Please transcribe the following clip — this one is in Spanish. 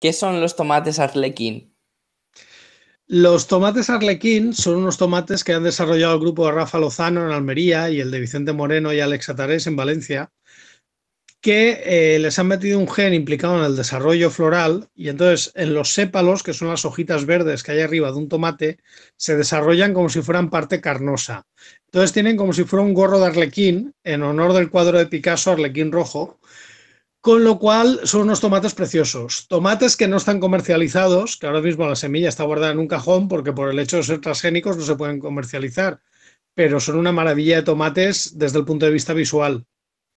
¿Qué son los tomates arlequín? Los tomates arlequín son unos tomates que han desarrollado el grupo de Rafa Lozano en Almería y el de Vicente Moreno y Alex Atarés en Valencia, que eh, les han metido un gen implicado en el desarrollo floral y entonces en los sépalos, que son las hojitas verdes que hay arriba de un tomate, se desarrollan como si fueran parte carnosa. Entonces tienen como si fuera un gorro de arlequín en honor del cuadro de Picasso Arlequín Rojo, con lo cual son unos tomates preciosos. Tomates que no están comercializados, que ahora mismo la semilla está guardada en un cajón porque por el hecho de ser transgénicos no se pueden comercializar, pero son una maravilla de tomates desde el punto de vista visual.